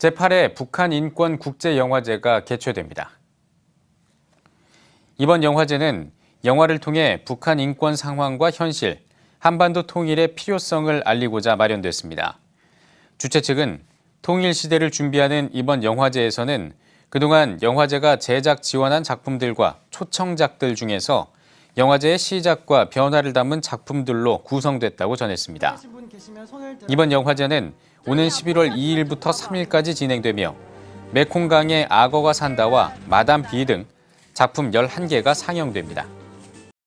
제8회 북한 인권 국제 영화제가 개최됩니다. 이번 영화제는 영화를 통해 북한 인권 상황과 현실, 한반도 통일의 필요성을 알리고자 마련됐습니다. 주최 측은 통일 시대를 준비하는 이번 영화제에서는 그동안 영화제가 제작 지원한 작품들과 초청작들 중에서 영화제의 시작과 변화를 담은 작품들로 구성됐다고 전했습니다. 이번 영화제는 오는 11월 2일부터 3일까지 진행되며 메콩강의 악어가 산다와 마담 비 등 작품 11개가 상영됩니다.